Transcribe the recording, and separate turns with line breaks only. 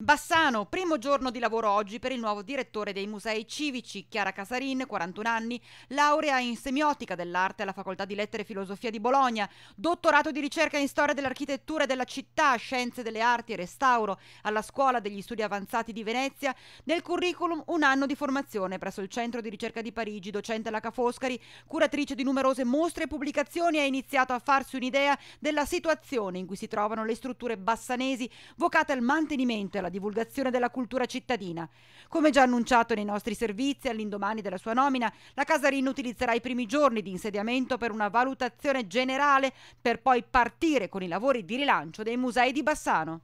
Bassano, primo giorno di lavoro oggi per il nuovo direttore dei musei civici, Chiara Casarin, 41 anni, laurea in semiotica dell'arte alla Facoltà di Lettere e Filosofia di Bologna, dottorato di ricerca in storia dell'architettura e della città, scienze delle arti e restauro alla Scuola degli Studi Avanzati di Venezia, nel curriculum un anno di formazione presso il Centro di Ricerca di Parigi, docente alla Ca' Foscari, curatrice di numerose mostre e pubblicazioni, ha iniziato a farsi un'idea della situazione in cui si trovano le strutture bassanesi vocate al mantenimento e alla la divulgazione della cultura cittadina. Come già annunciato nei nostri servizi all'indomani della sua nomina, la Casarin utilizzerà i primi giorni di insediamento per una valutazione generale per poi partire con i lavori di rilancio dei musei di Bassano.